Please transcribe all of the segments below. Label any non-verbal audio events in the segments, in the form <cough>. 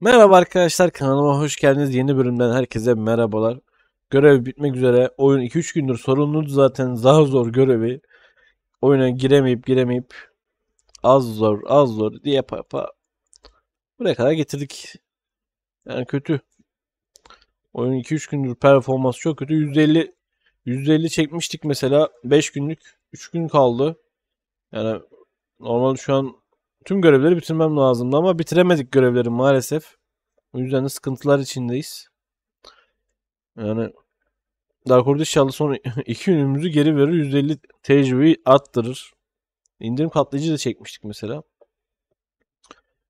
Merhaba arkadaşlar kanalıma hoş geldiniz. Yeni bölümden herkese merhabalar. Görev bitmek üzere. Oyun 2-3 gündür sorunlu zaten daha zor görevi. Oyuna giremeyip giremeyip az zor az zor diye yapa yapa buraya kadar getirdik. Yani kötü. Oyun 2-3 gündür performans çok kötü. 150 150 çekmiştik mesela 5 günlük 3 gün kaldı. Yani normal şu an Tüm görevleri bitirmem lazımdı ama bitiremedik görevleri maalesef. O yüzden de sıkıntılar içindeyiz. Yani Dark Horse inşallah sonra <laughs> iki ünümüzü geri verir. %50 tecrübe arttırır. İndirim katlayıcı da çekmiştik mesela.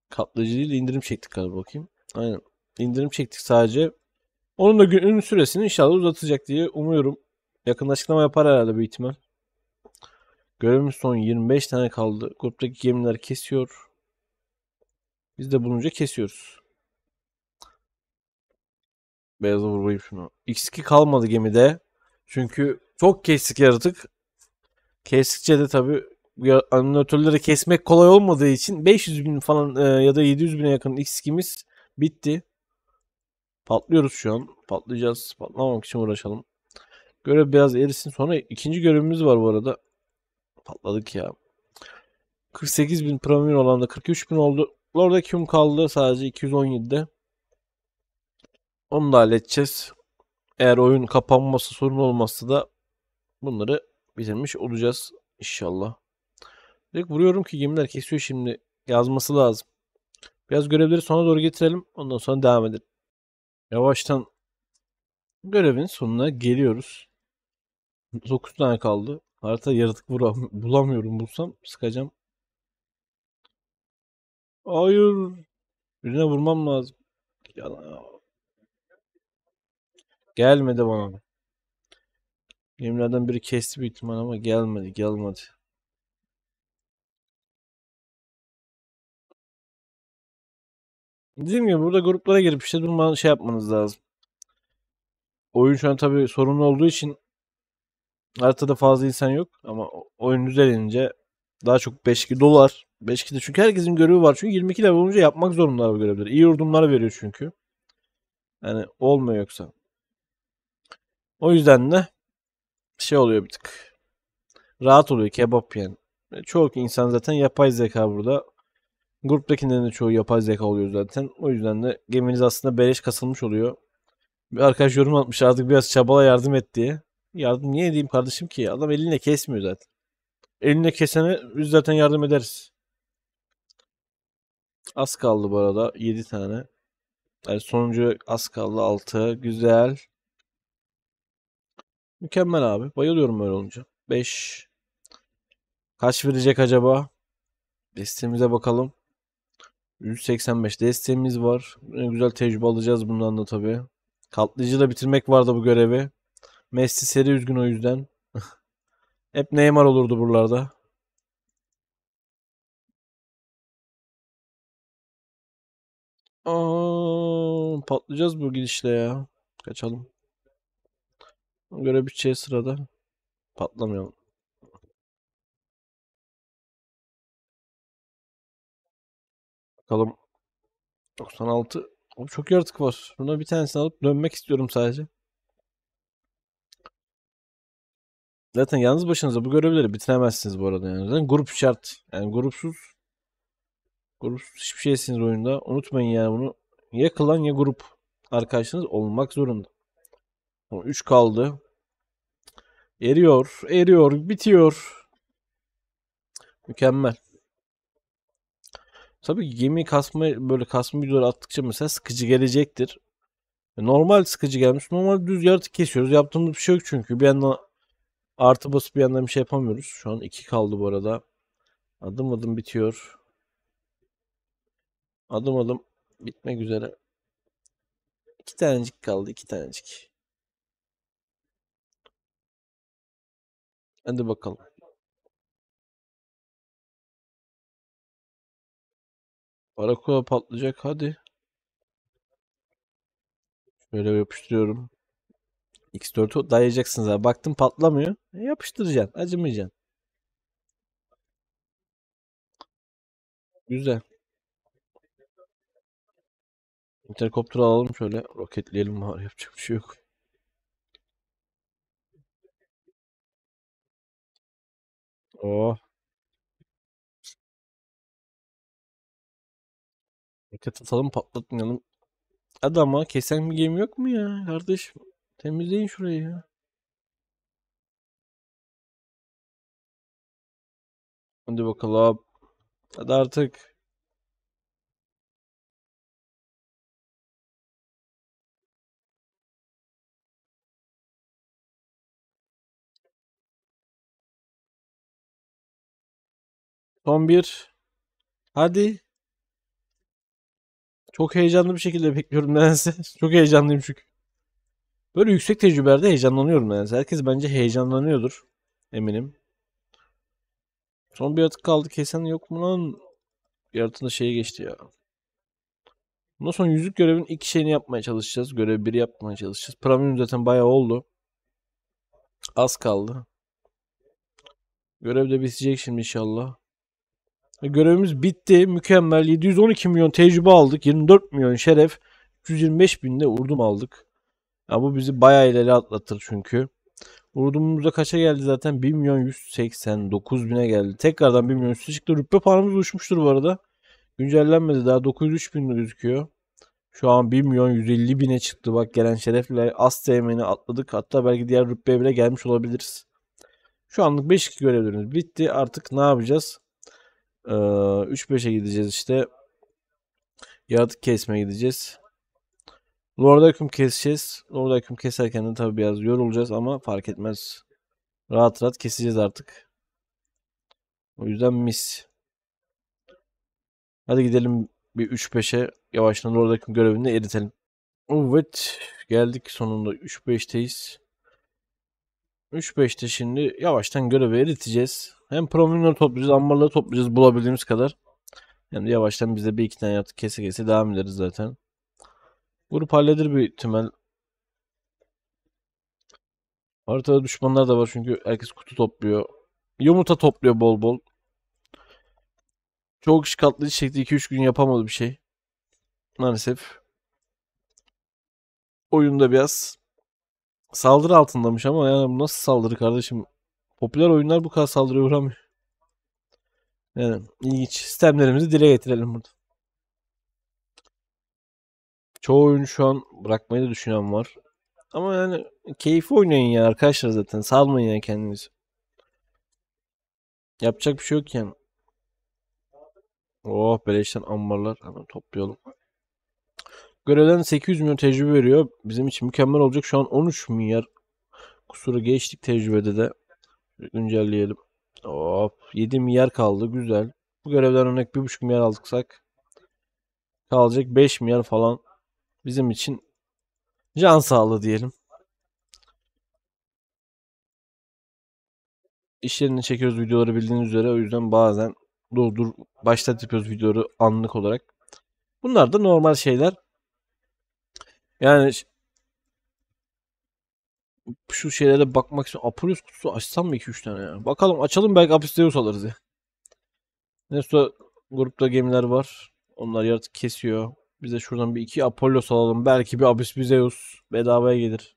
Katlayıcı değil indirim çektik galiba bakayım. Aynen. İndirim çektik sadece. Onun da günün süresini inşallah uzatacak diye umuyorum. Yakında açıklama yapar herhalde bir ihtimal. Görevimiz son 25 tane kaldı. Gruptaki gemiler kesiyor. Biz de bulunca kesiyoruz. Beyaza vurayım şunu. X2 kalmadı gemide. Çünkü çok kestik yaratık. Kestikçe de tabi animatörleri kesmek kolay olmadığı için 500 bin falan e, ya da 700 bine yakın X2'miz bitti. Patlıyoruz şu an. Patlayacağız. Patlamamak için uğraşalım. Görev biraz erisin. Sonra ikinci görevimiz var bu arada patladık ya. 48 bin premium olan da 43 bin oldu. Lord kim kaldı sadece 217'de. Onu da halledeceğiz. Eğer oyun kapanması sorun olmazsa da bunları bitirmiş olacağız inşallah. Direkt vuruyorum ki gemiler kesiyor şimdi. Yazması lazım. Biraz görevleri sona doğru getirelim. Ondan sonra devam edelim. Yavaştan görevin sonuna geliyoruz. 9 tane kaldı. Harita yaratık vuram bulamıyorum. Bulsam sıkacağım. Hayır. Birine vurmam lazım. Yalan. Gelmedi bana. Yemlerden biri kesti bir ihtimal ama gelmedi gelmedi. Dediğim gibi burada gruplara girip işte durma şey yapmanız lazım. Oyun şu an tabii sorunlu olduğu için Haritada fazla insan yok ama oyun düzelince daha çok 5-2 dolar. 5-2 de çünkü herkesin görevi var. Çünkü 22 level olunca yapmak zorundalar bu görevleri. İyi yurdumlar veriyor çünkü. Yani olmuyor yoksa. O yüzden de şey oluyor bir tık. Rahat oluyor kebap yani. E, çoğu insan zaten yapay zeka burada. Gruptakilerin de çoğu yapay zeka oluyor zaten. O yüzden de geminiz aslında beleş kasılmış oluyor. Bir arkadaş yorum atmış artık biraz çabala yardım et diye. Yardım niye edeyim kardeşim ki? Adam eline kesmiyor zaten. Eline kesene biz zaten yardım ederiz. Az kaldı bu arada. 7 tane. Yani sonuncu az kaldı 6. Güzel. Mükemmel abi. Bayılıyorum böyle olunca. 5. Kaç verecek acaba? Desteğimize bakalım. 185 desteğimiz var. Güzel tecrübe alacağız bundan da tabii. Katlayıcı da bitirmek vardı bu görevi. Messi seri üzgün o yüzden. <laughs> Hep Neymar olurdu buralarda. Aa, patlayacağız bu gidişle ya. Kaçalım. Göre bir bütçeye sırada. Patlamayalım. Bakalım. 96. Abi çok yaratık var. Buna bir tanesini alıp dönmek istiyorum sadece. Zaten yalnız başınıza bu görevleri bitiremezsiniz bu arada yani. Zaten grup şart. Yani grupsuz grupsuz hiçbir şeysiniz oyunda. Unutmayın yani bunu. Ya klan ya grup arkadaşınız olmak zorunda. 3 kaldı. Eriyor, eriyor, bitiyor. Mükemmel. Tabii gemi kasma böyle kasma videoları attıkça mesela sıkıcı gelecektir. E, normal sıkıcı gelmiş. Normal düz yaratık kesiyoruz. Yaptığımız bir şey yok çünkü. Bir yandan Artı basıp bir yandan bir şey yapamıyoruz. Şu an 2 kaldı bu arada. Adım adım bitiyor. Adım adım bitmek üzere. 2 tanecik kaldı. 2 tanecik. Hadi bakalım. Barakuda patlayacak. Hadi. Şöyle yapıştırıyorum. X4'ü dayayacaksınız abi. Baktım patlamıyor. E, yapıştıracaksın. Acımayacaksın. Güzel. Interkopter alalım şöyle. Roketleyelim var. Yapacak bir şey yok. Oh. Roket atalım patlatmayalım. Adama kesen bir gemi yok mu ya kardeşim? Temizleyin şurayı ya. Hadi bakalım. Hadi artık. Son bir. Hadi. Çok heyecanlı bir şekilde bekliyorum nedense. <laughs> Çok heyecanlıyım çünkü. Böyle yüksek tecrübelerde heyecanlanıyorum yani. Herkes bence heyecanlanıyordur. Eminim. Son bir atık kaldı. Kesen yok mu lan? Yaratında şeye geçti ya. Bundan sonra yüzük görevin iki şeyini yapmaya çalışacağız. Görev biri yapmaya çalışacağız. Premium zaten bayağı oldu. Az kaldı. Görev de bitecek şimdi inşallah. Görevimiz bitti. Mükemmel. 712 milyon tecrübe aldık. 24 milyon şeref. 325 binde urdum aldık. Ya bu bizi bayağı ileri atlatır çünkü. Vurduğumuzda kaça geldi zaten? 1 milyon 189 bine geldi. Tekrardan 1 milyon üstü çıktı. Rütbe paramız uçmuştur bu arada. Güncellenmedi daha 903 bin gözüküyor. Şu an 1 milyon 150 bine çıktı. Bak gelen şerefle az teğmeni atladık. Hatta belki diğer rütbeye bile gelmiş olabiliriz. Şu anlık 5 görevlerimiz bitti. Artık ne yapacağız? Ee, 3-5'e gideceğiz işte. Yaratık kesmeye gideceğiz. Lord'a hüküm keseceğiz. Lord'a hüküm keserken de tabii biraz yorulacağız ama fark etmez. Rahat rahat keseceğiz artık. O yüzden mis. Hadi gidelim bir 3-5'e yavaştan Lord'a hüküm görevini eritelim. Evet geldik sonunda 3-5'teyiz. 3-5'te şimdi yavaştan görevi eriteceğiz. Hem prominleri toplayacağız, ambarları toplayacağız bulabildiğimiz kadar. Hem de yavaştan bize bir iki tane yatık kese kese devam ederiz zaten. Grup halleder bir tümel. Haritada düşmanlar da var çünkü herkes kutu topluyor. Yumurta topluyor bol bol. Çok kişi katlayıcı çekti. 2-3 gün yapamadı bir şey. Maalesef. Oyunda biraz saldırı altındamış ama yani bu nasıl saldırı kardeşim? Popüler oyunlar bu kadar saldırıya uğramıyor. Yani ilginç. Sistemlerimizi dile getirelim burada. Çoğu oyun şu an bırakmayı da düşünen var. Ama yani keyif oynayın ya arkadaşlar zaten. Salmayın ya kendinizi. Yapacak bir şey yok yani. Oh beleşten ambarlar. Hemen toplayalım. Görevden 800 milyon tecrübe veriyor. Bizim için mükemmel olacak. Şu an 13 milyar kusuru geçtik tecrübede de. Güncelleyelim. Hop 7 milyar kaldı. Güzel. Bu görevden örnek 1.5 milyar aldıksak kalacak 5 milyar falan bizim için can sağlığı diyelim. İş yerine çekiyoruz videoları bildiğiniz üzere. O yüzden bazen durdur başlat yapıyoruz videoları anlık olarak. Bunlar da normal şeyler. Yani şu şeylere bakmak için Apulius kutusu açsam mı 2-3 tane ya? Bakalım açalım belki Apisteus alırız ya. Neyse grupta gemiler var. Onlar yaratık kesiyor. Bize şuradan bir iki Apollos alalım. Belki bir Abis Bizeus bedavaya gelir.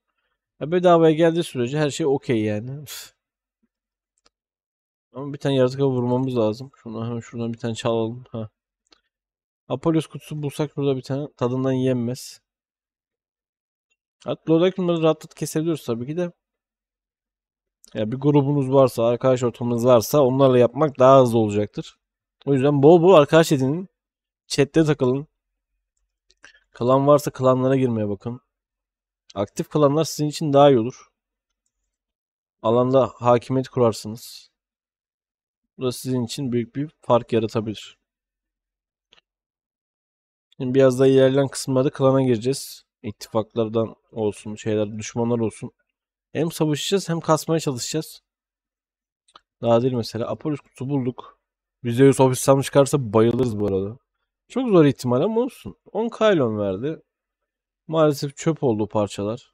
Ya bedavaya geldiği sürece her şey okey yani. Ama bir tane yaratıka vurmamız lazım. Şuna hemen şuradan bir tane çalalım. Ha. Apollos kutusu bulsak burada bir tane tadından yenmez. Hatta Lodakimleri rahatlık kesebiliyoruz tabii ki de. Ya bir grubunuz varsa, arkadaş ortamınız varsa onlarla yapmak daha hızlı olacaktır. O yüzden bol bol arkadaş edinin. Chat'te takılın. Klan varsa klanlara girmeye bakın. Aktif klanlar sizin için daha iyi olur. Alanda hakimiyet kurarsınız. Bu da sizin için büyük bir fark yaratabilir. Şimdi biraz daha ilerleyen kısımlarda klana gireceğiz. İttifaklardan olsun, şeyler, düşmanlar olsun. Hem savaşacağız hem kasmaya çalışacağız. Daha değil mesela. Apollos kutu bulduk. Yüzde yüz ofis çıkarsa bayılırız bu arada. Çok zor ihtimal ama olsun. 10 kaylon verdi. Maalesef çöp oldu parçalar.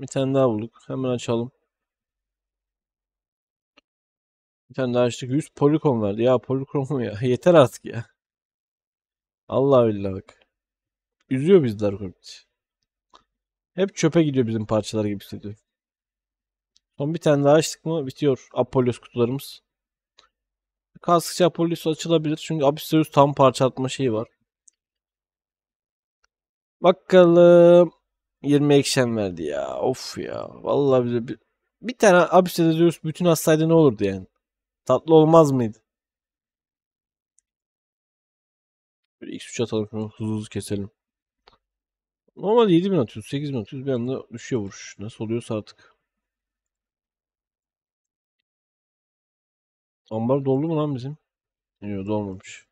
Bir tane daha bulduk. Hemen açalım. Bir tane daha açtık. 100 polikon verdi. Ya polikon mu ya? <laughs> Yeter artık ya. Allah billah bak. Üzüyor bizler korkut. Hep çöpe gidiyor bizim parçalar gibi hissediyor. Son bir tane daha açtık mı bitiyor Apollos kutularımız. Kaskçı Apollos açılabilir. Çünkü Abysseus tam parçalatma şeyi var. Bakalım. 20 ekşen verdi ya. Of ya. Vallahi bize bir, bir tane Abysseus bütün hastaydı ne olurdu yani? Tatlı olmaz mıydı? Bir x3 atalım şunu hızlı hızlı keselim. Normalde 7000 atıyoruz, 8000 atıyoruz. Bir anda düşüyor vuruş. Nasıl oluyorsa artık. Ambar doldu mu lan bizim? Yok dolmamış.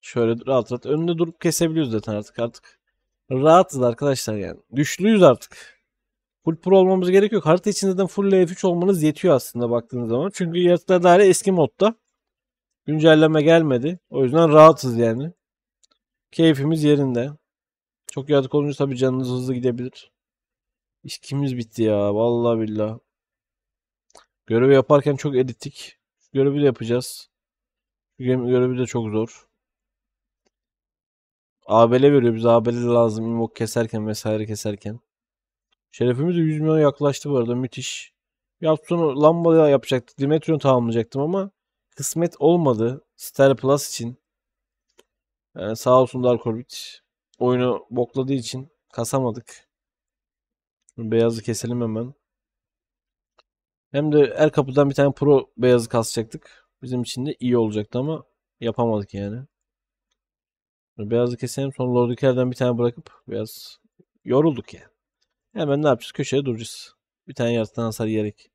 Şöyle rahat rahat önünde durup kesebiliyoruz zaten artık artık. Rahatız arkadaşlar yani. Güçlüyüz artık. Full pro olmamız gerek yok. Harita içinde full F3 olmanız yetiyor aslında baktığınız zaman. Çünkü yaratıklar daire eski modda. Güncelleme gelmedi. O yüzden rahatız yani. Keyfimiz yerinde. Çok yaratık olunca tabii canınız hızlı gidebilir. İşkimiz bitti ya. Vallahi billah. Görevi yaparken çok editik. görevi de yapacağız. görevi de çok zor. ABL veriyor. Bize ABL lazım. İmok keserken vesaire keserken. Şerefimiz de 100 milyon yaklaştı bu arada. Müthiş. Yapsonu lamba yapacaktık. Dimetrion tamamlayacaktım ama kısmet olmadı. Star Plus için. Yani ee, sağ olsun Dark Orbit. Oyunu bokladığı için kasamadık. Beyazı keselim hemen. Hem de el kapıdan bir tane pro beyazı kasacaktık. Bizim için de iyi olacaktı ama yapamadık yani. Beyazı keselim sonra Lordiker'den bir tane bırakıp biraz yorulduk yani. Hemen ne yapacağız? Köşeye duracağız. Bir tane yaratıdan hasar yiyerek.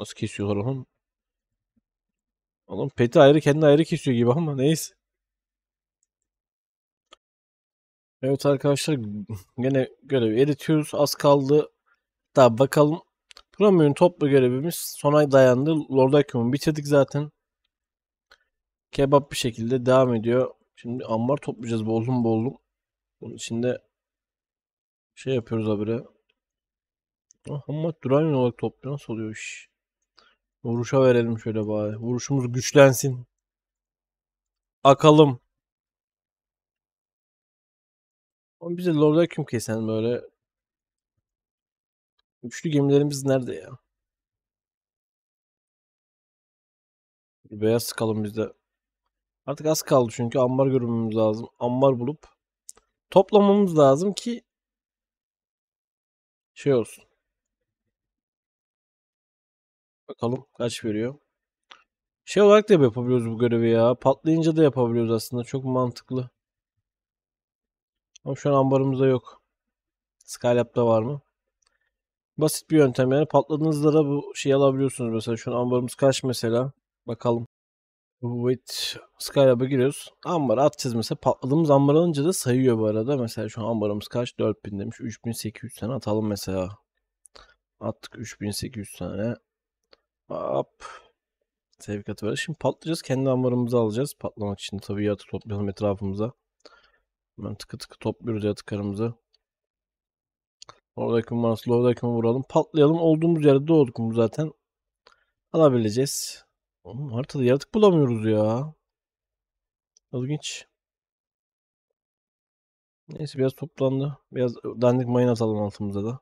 Nasıl kesiyorlar oğlum? Oğlum peti ayrı kendi ayrı kesiyor gibi ama neyse. Evet arkadaşlar gene görev eritiyoruz. Az kaldı. Hatta bakalım Romyun toplu görevimiz sona dayandı. Lord Akum'u bitirdik zaten. Kebap bir şekilde devam ediyor. Şimdi ambar toplayacağız boldum boldum. Bunun içinde şey yapıyoruz habire. Ama duran olarak topluyor. Nasıl oluyor iş? Vuruşa verelim şöyle bari. Vuruşumuz güçlensin. Akalım. Ama bize Lord Akum kesen böyle Üçlü gemilerimiz nerede ya? Bir beyaz sıkalım bizde. Artık az kaldı çünkü ambar görmemiz lazım. Ambar bulup toplamamız lazım ki şey olsun. Bakalım kaç veriyor. Şey olarak da yapabiliyoruz bu görevi ya. Patlayınca da yapabiliyoruz aslında. Çok mantıklı. Ama şu an ambarımızda yok. Skylab'da var mı? Basit bir yöntem yani patladığınızda da bu şeyi alabiliyorsunuz. Mesela şu an ambarımız kaç mesela? Bakalım. Wait Skylab'a giriyoruz. Ambar atacağız mesela. Patladığımız ambar alınca da sayıyor bu arada. Mesela şu an ambarımız kaç? 4000 demiş. 3800 tane atalım mesela. Attık 3800 tane. Hop. Sevkatı var. Şimdi patlayacağız. Kendi ambarımızı alacağız. Patlamak için tabii yatık toplayalım etrafımıza. Hemen tıkı tıkı topluyoruz yatıklarımızı. Oradaki Maslow'daki vuralım. Patlayalım. Olduğumuz yerde olduk mu zaten. Alabileceğiz. Oğlum haritada yaratık bulamıyoruz ya. İlginç. Neyse biraz toplandı. Biraz dandik mayın atalım altımıza da.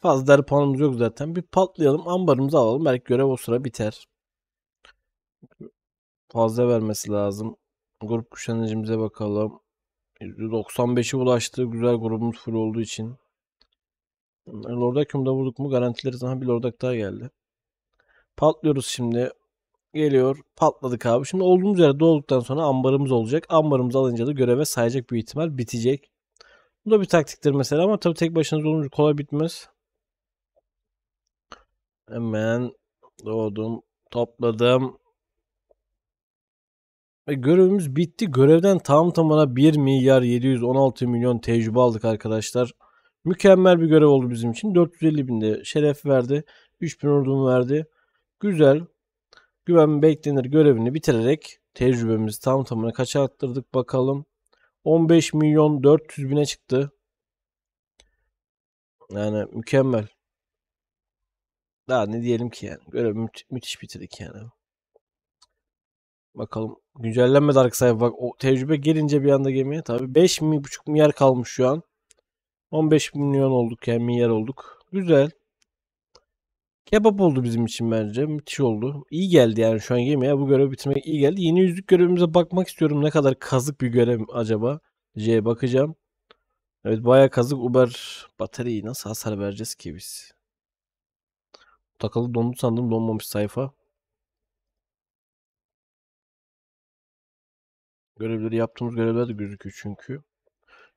Fazla der puanımız yok zaten. Bir patlayalım ambarımızı alalım. Belki görev o sıra biter. Fazla vermesi lazım. Grup kuşanıcımıza bakalım. 95'i ulaştı. Güzel grubumuz full olduğu için. Lordak Hüküm'de vurduk mu garantileriz. Aha bir Lordak daha geldi. Patlıyoruz şimdi. Geliyor. Patladık abi. Şimdi olduğumuz yerde olduktan sonra ambarımız olacak. Ambarımızı alınca da göreve sayacak bir ihtimal bitecek. Bu da bir taktiktir mesela ama tabi tek başınız olunca kolay bitmez. Hemen doğdum. Topladım. Ve görevimiz bitti. Görevden tam tamına 1 milyar 716 milyon tecrübe aldık arkadaşlar. Mükemmel bir görev oldu bizim için. 450 binde şeref verdi. 3000 ordumu verdi. Güzel. Güven beklenir görevini bitirerek tecrübemizi tam tamına kaça arttırdık bakalım. 15 milyon 400 bine çıktı. Yani mükemmel. Daha ne diyelim ki yani. Görev mü müthiş bitirdik yani. Bakalım. Güncellenme Dark Side bak o tecrübe gelince bir anda gemiye. Tabi 5 mi buçuk milyar kalmış şu an. 15 milyon olduk yani milyar olduk. Güzel. Kebap oldu bizim için bence. Müthiş oldu. İyi geldi yani şu an game ya. Bu görevi bitirmek iyi geldi. Yeni yüzlük görevimize bakmak istiyorum. Ne kadar kazık bir görev acaba? C'ye bakacağım. Evet baya kazık Uber bataryayı nasıl hasar vereceğiz ki biz? Takalı dondu sandım donmamış sayfa. Görevleri yaptığımız görevler de gözüküyor çünkü.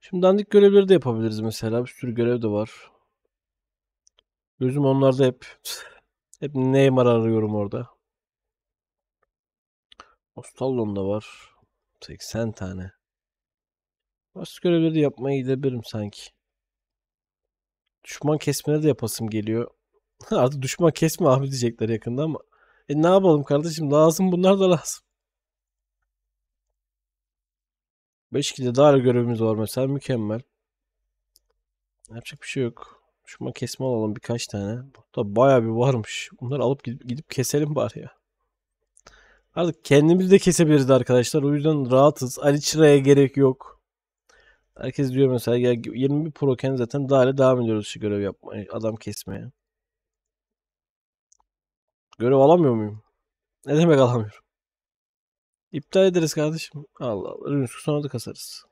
Şimdi dandik görevleri de yapabiliriz mesela. Bir sürü görev de var. Gözüm onlarda hep. <laughs> Hep Neymar arıyorum orada. da var. 80 tane. Başka görevleri de yapmaya gidebilirim sanki. Düşman kesmene de yapasım geliyor. <laughs> Artık düşman kesme abi diyecekler yakında ama. E ne yapalım kardeşim lazım bunlar da lazım. 5 kilo daha görevimiz var mesela. Mükemmel. Yapacak bir şey yok. Şuma kesme alalım birkaç tane. Burada baya bir varmış. Bunları alıp gidip, gidip keselim bari ya. Artık kendimiz de kesebiliriz arkadaşlar. O yüzden rahatız. Ali Çıra'ya gerek yok. Herkes diyor mesela ya 21 proken zaten daha ile devam ediyoruz şu görev yapmaya. Adam kesmeye. Görev alamıyor muyum? Ne demek alamıyorum? İptal ederiz kardeşim. Allah Allah. Rünsü sonra da kasarız.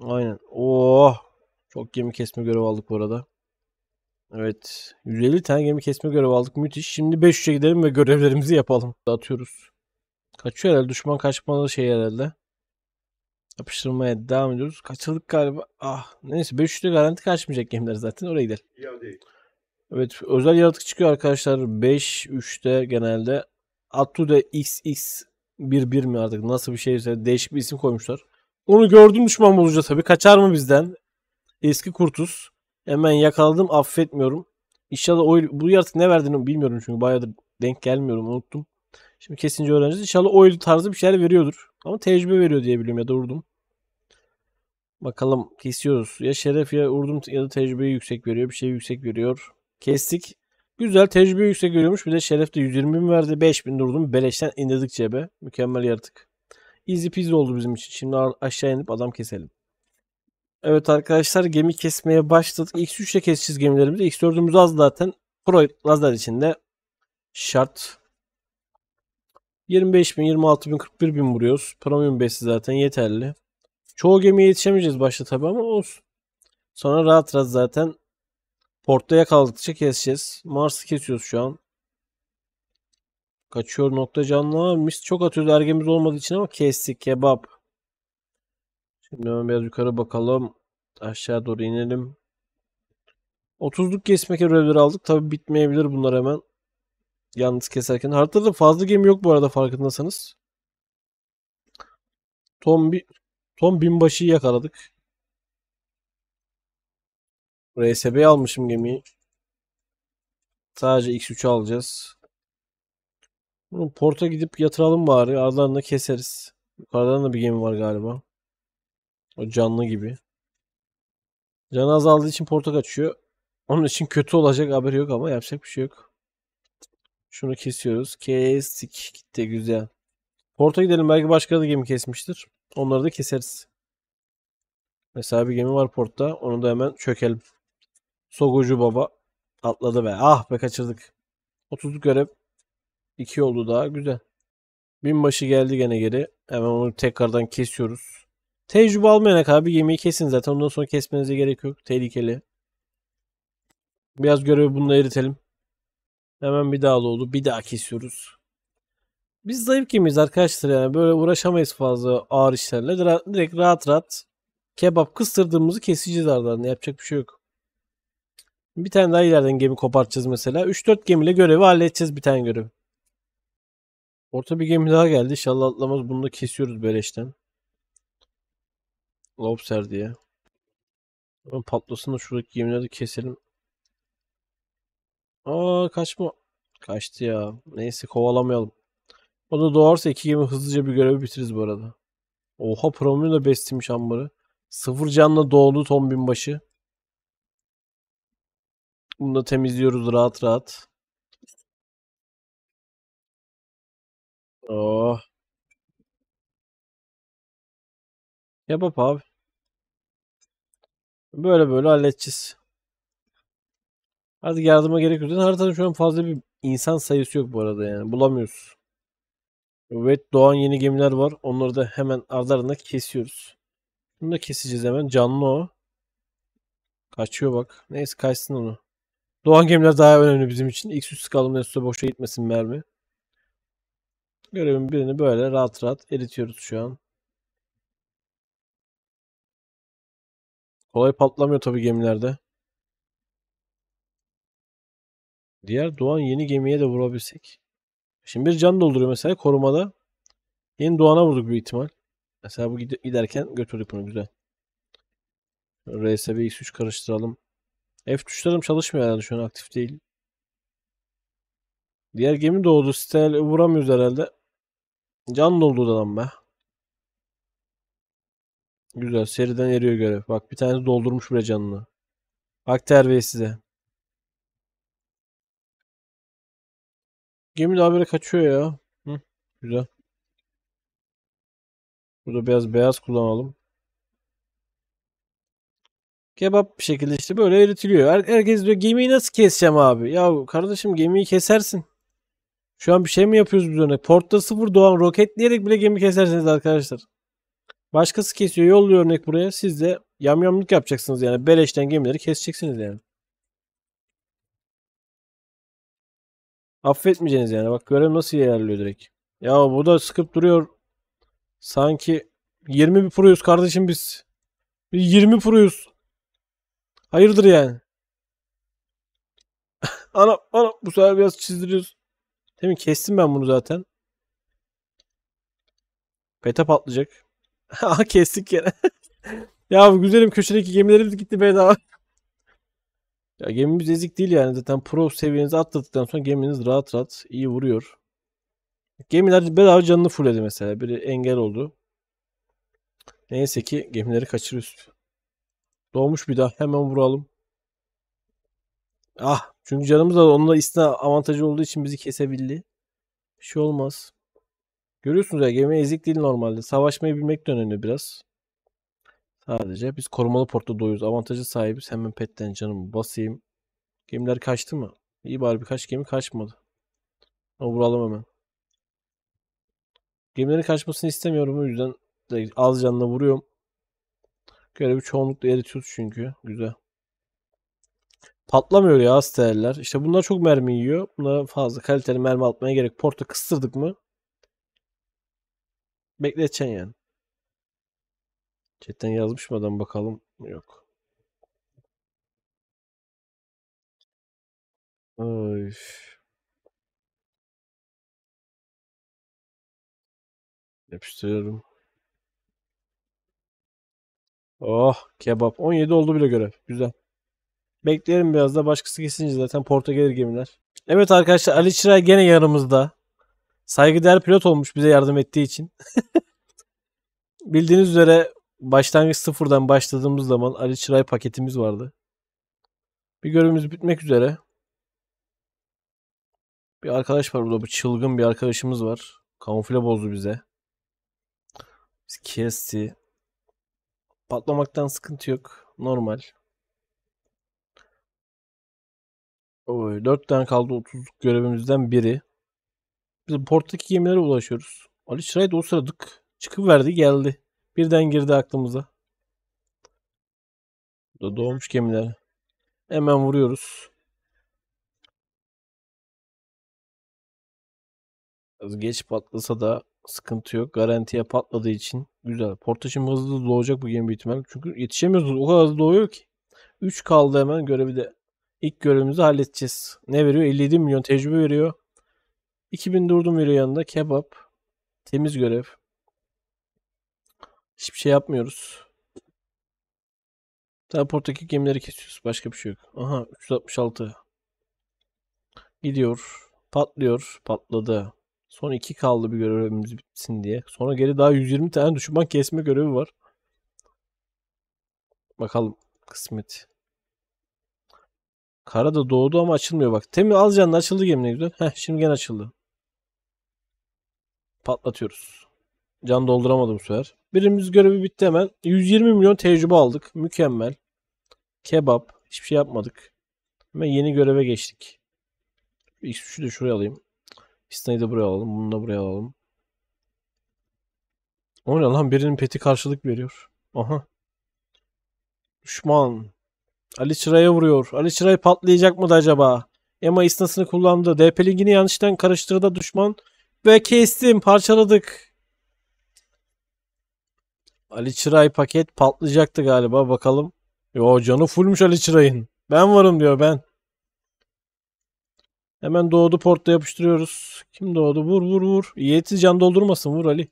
Aynen. Oh. Çok gemi kesme görev aldık bu arada. Evet. 150 tane gemi kesme görev aldık. Müthiş. Şimdi 500'e gidelim ve görevlerimizi yapalım. Atıyoruz. Kaçıyor herhalde. Düşman kaçmalı şey herhalde. Yapıştırmaya devam ediyoruz. Kaçıldık galiba. Ah. Neyse 500'te garanti kaçmayacak gemiler zaten. Oraya gidelim. Evet. Özel yaratık çıkıyor arkadaşlar. 5-3'te genelde. Atude XX bir bir mi artık nasıl bir şeyse değişik bir isim koymuşlar. Onu gördüm düşman bulucu tabii. Kaçar mı bizden? Eski kurtuz. Hemen yakaladım affetmiyorum. İnşallah o bu yaratık ne verdiğini bilmiyorum çünkü bayağıdır denk gelmiyorum unuttum. Şimdi kesince öğreneceğiz. İnşallah oil tarzı bir şeyler veriyordur. Ama tecrübe veriyor diye biliyorum ya da vurdum. Bakalım kesiyoruz. Ya şeref ya vurdum ya da tecrübeyi yüksek veriyor. Bir şey yüksek veriyor. Kestik. Güzel tecrübe yüksek görüyormuş. Bir de Şeref de 120 bin verdi. 5 bin durdum. Beleşten indirdik cebe. Mükemmel yaratık. Easy peasy oldu bizim için. Şimdi aşağı inip adam keselim. Evet arkadaşlar gemi kesmeye başladık. X3 ile keseceğiz gemilerimizi. X4'ümüz az zaten. Pro lazer içinde şart. 25 bin, 26 bin, 41 bin vuruyoruz. Premium 5'i zaten yeterli. Çoğu gemiye yetişemeyeceğiz başta tabi ama olsun. Sonra rahat rahat zaten Portta yakaladıkça keseceğiz. Mars'ı kesiyoruz şu an. Kaçıyor nokta canlı. Mis çok atıyoruz ergemiz olmadığı için ama kestik kebap. Şimdi hemen biraz yukarı bakalım. Aşağı doğru inelim. 30'luk kesmek görevleri aldık. Tabi bitmeyebilir bunlar hemen. Yalnız keserken. Haritada fazla gemi yok bu arada farkındasanız. Tom, bi Tom binbaşıyı yakaladık. RSB almışım gemiyi. Sadece X3'ü alacağız. porta gidip yatıralım bari. Ardından da keseriz. Yukarıdan da bir gemi var galiba. O canlı gibi. Can azaldığı için porta kaçıyor. Onun için kötü olacak haber yok ama yapacak bir şey yok. Şunu kesiyoruz. Kestik. Gitti güzel. Porta gidelim. Belki başka da gemi kesmiştir. Onları da keseriz. Mesela bir gemi var portta. Onu da hemen çökelim. Sogucu baba atladı ve Ah be kaçırdık. 30 görev. 2 oldu daha. Güzel. Binbaşı geldi gene geri. Hemen onu tekrardan kesiyoruz. Tecrübe almayana kadar bir gemiyi kesin zaten. Ondan sonra kesmenize gerek yok. Tehlikeli. Biraz görevi bununla eritelim. Hemen bir daha oldu. Bir daha kesiyoruz. Biz zayıf gemiyiz arkadaşlar yani. Böyle uğraşamayız fazla ağır işlerle. Direkt rahat rahat kebap kıstırdığımızı keseceğiz ardından. Yapacak bir şey yok. Bir tane daha ileriden gemi kopartacağız mesela. 3-4 gemiyle görevi halledeceğiz bir tane görevi. Orta bir gemi daha geldi. İnşallah atlamaz. Bunu da kesiyoruz beleşten. Lobster diye. patlasın da şuradaki gemileri keselim. Aa kaçma. Kaçtı ya. Neyse kovalamayalım. O da doğarsa iki gemi hızlıca bir görevi bitiririz bu arada. Oha Promium da beslemiş ambarı. Sıfır canla doğdu ton binbaşı. Bunu da temizliyoruz rahat rahat. Oh. Yap abi. Böyle böyle halledeceğiz. Artık yardıma gerek yok. Zaten haritada şu an fazla bir insan sayısı yok bu arada yani. Bulamıyoruz. Evet doğan yeni gemiler var. Onları da hemen ardarında kesiyoruz. Bunu da keseceğiz hemen. Canlı o. Kaçıyor bak. Neyse kaçsın onu. Doğan gemiler daha önemli bizim için. X3 skalımın üstüne boşa gitmesin mermi. Görevin birini böyle rahat rahat eritiyoruz şu an. Kolay patlamıyor tabi gemilerde. Diğer doğan yeni gemiye de vurabilsek. Şimdi bir can dolduruyor mesela korumada. Yeni doğana vurduk bir ihtimal. Mesela bu giderken götürdük bunu güzel. RSB X3 karıştıralım. F tuşlarım çalışmıyor herhalde şu an aktif değil. Diğer gemi doğdu. Stel vuramıyoruz herhalde. Can doldu da lan be. Güzel. Seriden eriyor görev. Bak bir tanesi doldurmuş bile canını. Bak terbiye size. Gemi daha böyle kaçıyor ya. Hı, güzel. Burada biraz beyaz kullanalım kebap bir şekilde işte böyle eritiliyor. Her, herkes diyor gemiyi nasıl keseceğim abi? Ya kardeşim gemiyi kesersin. Şu an bir şey mi yapıyoruz bu ona? Portta sıfır doğan roketleyerek bile gemi kesersiniz arkadaşlar. Başkası kesiyor yolluyor örnek buraya. Siz de yamyamlık yapacaksınız yani. Beleşten gemileri keseceksiniz yani. Affetmeyeceğiniz yani. Bak görev nasıl yerliyor direkt. Ya bu da sıkıp duruyor. Sanki 20 bir proyuz kardeşim biz. Biz 20 proyuz. Hayırdır yani? ana <laughs> ana bu sefer biraz çizdiriyoruz. Demin kestim ben bunu zaten. Beta patlayacak. <laughs> Aha kestik gene. <laughs> ya bu güzelim köşedeki gemilerimiz gitti bedava. ya gemimiz ezik değil yani zaten pro seviyenizi atladıktan sonra geminiz rahat rahat iyi vuruyor. Gemiler bedava canını fulledi mesela. Biri engel oldu. Neyse ki gemileri kaçırıyoruz. Doğmuş bir daha. Hemen vuralım. Ah. Çünkü canımız da onunla istina avantajı olduğu için bizi kesebildi. Bir şey olmaz. Görüyorsunuz ya gemi ezik değil normalde. Savaşmayı bilmek de önemli biraz. Sadece biz korumalı portta doyuyoruz. Avantajı sahibiz. Hemen petten canımı basayım. Gemiler kaçtı mı? İyi bari birkaç gemi kaçmadı. Ama vuralım hemen. Gemilerin kaçmasını istemiyorum o yüzden az canla vuruyorum. Görevi çoğunlukla eritiyoruz çünkü. Güzel. Patlamıyor ya sterler. İşte bunlar çok mermi yiyor. Bunlara fazla kaliteli mermi atmaya gerek. Porta kıstırdık mı? Bekleteceksin yani. Chatten yazmış mı adam bakalım. Yok. Ay. Yapıştırıyorum. Oh kebap. 17 oldu bile görev. Güzel. Bekleyelim biraz da başkası kesince zaten porta gelir gemiler. Evet arkadaşlar Ali Çıray gene yanımızda. Saygıdeğer pilot olmuş bize yardım ettiği için. <laughs> Bildiğiniz üzere başlangıç sıfırdan başladığımız zaman Ali Çıray paketimiz vardı. Bir görevimiz bitmek üzere. Bir arkadaş var burada. bir çılgın bir arkadaşımız var. Kamufle bozdu bize. Biz kesti. Patlamaktan sıkıntı yok. Normal. Oy, 4 tane kaldı 30'luk görevimizden biri. Biz porttaki gemilere ulaşıyoruz. Ali Şiray da o sırada çıkıverdi geldi. Birden girdi aklımıza. Burada doğmuş gemiler. Hemen vuruyoruz. Biraz geç patlasa da sıkıntı yok. Garantiye patladığı için Güzel. Port hızlı hızlı doğacak bu gemi bitmek. Çünkü yetişemiyoruz. O kadar hızlı doğuyor ki. 3 kaldı hemen görevi de. İlk görevimizi halledeceğiz. Ne veriyor? 57 milyon tecrübe veriyor. 2000 durdum veriyor yanında. Kebap. Temiz görev. Hiçbir şey yapmıyoruz. Daha porttaki gemileri kesiyoruz. Başka bir şey yok. Aha 366. Gidiyor. Patlıyor. Patladı. Son iki kaldı bir görevimiz bitsin diye. Sonra geri daha 120 tane düşman kesme görevi var. Bakalım kısmet. Kara da doğdu ama açılmıyor bak. Temiz az canlı açıldı gemine güzel. Heh şimdi gene açıldı. Patlatıyoruz. Can dolduramadım bu sefer. Birimiz görevi bitti hemen. 120 milyon tecrübe aldık. Mükemmel. Kebap. Hiçbir şey yapmadık. Hemen yeni göreve geçtik. X3'ü de şuraya alayım. Piston'u da buraya alalım. Bunu da buraya alalım. O ne lan? Birinin peti karşılık veriyor. Aha. Düşman. Ali Çıra'ya vuruyor. Ali Çıray patlayacak mı da acaba? Emma istasını kullandı. DP ligini yanlıştan karıştırdı düşman. Ve kestim. Parçaladık. Ali Çıray paket patlayacaktı galiba. Bakalım. Yo canı fullmuş Ali Çıray'ın. Ben varım diyor ben. Hemen doğdu portta yapıştırıyoruz. Kim doğdu? Vur vur vur. Yiğitsiz can doldurmasın. Vur Ali.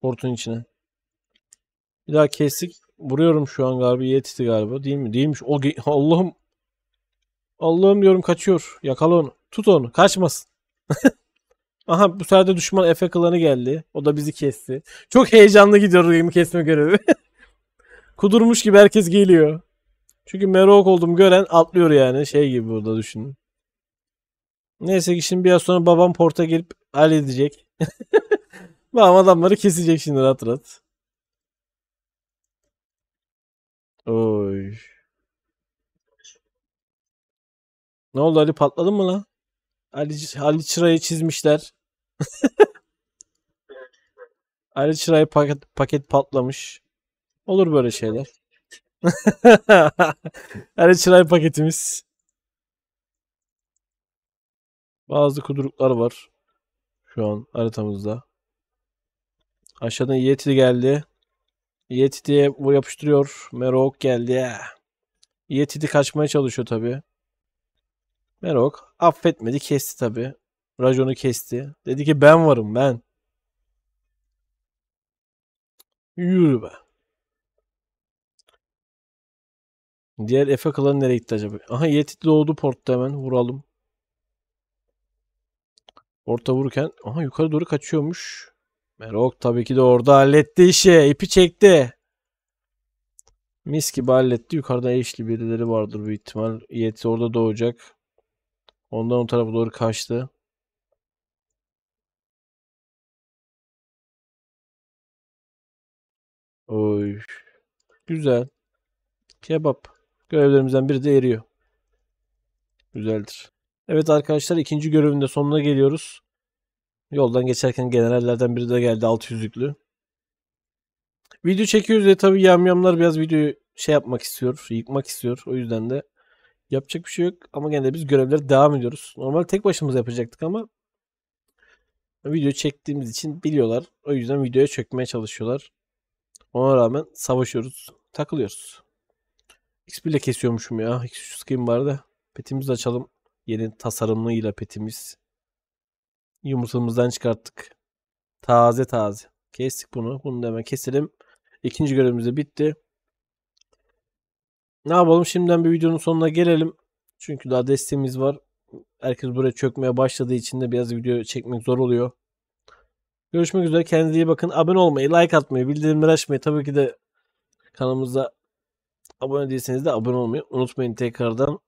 Portun içine. Bir daha kestik. Vuruyorum şu an galiba. yetisi galiba. Değil mi? Değilmiş. O <laughs> Allah'ım. Allah'ım diyorum kaçıyor. Yakala onu. Tut onu. Kaçmasın. <laughs> Aha bu sefer de düşman Efe klanı geldi. O da bizi kesti. Çok heyecanlı gidiyoruz gemi kesme görevi. <laughs> Kudurmuş gibi herkes geliyor. Çünkü Merok oldum gören atlıyor yani. Şey gibi burada düşünün. Neyse ki şimdi biraz sonra babam porta gelip halledecek. <laughs> babam adamları kesecek şimdi rahat rahat. Oy. Ne oldu Ali patladı mı lan? Ali, Ali Çıra'yı çizmişler. <laughs> Ali Çıra'yı paket, paket patlamış. Olur böyle şeyler. <laughs> Her çıray paketimiz. Bazı kuduruklar var. Şu an haritamızda. Aşağıdan Yeti geldi. Yeti diye bu yapıştırıyor. Merok geldi. Yeti de kaçmaya çalışıyor tabi. Merok affetmedi kesti tabi. Rajon'u kesti. Dedi ki ben varım ben. Yürü be. Diğer Efe klanı nereye gitti acaba? Aha Yeti doğdu portta hemen. Vuralım. Porta vururken. Aha yukarı doğru kaçıyormuş. Merok tabii ki de orada halletti işi. ipi çekti. Mis gibi halletti. Yukarıda eşli birileri vardır büyük ihtimal. Yeti orada doğacak. Ondan o tarafa doğru kaçtı. Oy. Güzel. Kebap. Görevlerimizden biri de eriyor. Güzeldir. Evet arkadaşlar ikinci görevin de sonuna geliyoruz. Yoldan geçerken generallerden biri de geldi 600'lüklü. Video çekiyoruz diye tabi yamyamlar biraz videoyu şey yapmak istiyor, yıkmak istiyor. O yüzden de yapacak bir şey yok ama gene biz görevlere devam ediyoruz. Normal tek başımıza yapacaktık ama video çektiğimiz için biliyorlar. O yüzden videoya çökmeye çalışıyorlar. Ona rağmen savaşıyoruz, takılıyoruz. X1 ile kesiyormuşum ya. X3 skin vardı. Petimizi açalım. Yeni tasarımlıyla petimiz. Yumurtamızdan çıkarttık. Taze taze. Kestik bunu. Bunu da hemen keselim. İkinci görevimiz de bitti. Ne yapalım? Şimdiden bir videonun sonuna gelelim. Çünkü daha desteğimiz var. Herkes buraya çökmeye başladığı için de biraz video çekmek zor oluyor. Görüşmek üzere. Kendinize iyi bakın. Abone olmayı, like atmayı, bildirimleri açmayı tabii ki de kanalımıza Abone değilseniz de abone olmayı unutmayın tekrardan.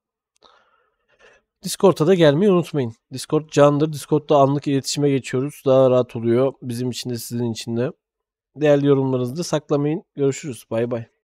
Discord'a da gelmeyi unutmayın. Discord candır. Discord'da anlık iletişime geçiyoruz. Daha rahat oluyor. Bizim için de sizin için de. Değerli yorumlarınızı da saklamayın. Görüşürüz. Bay bay.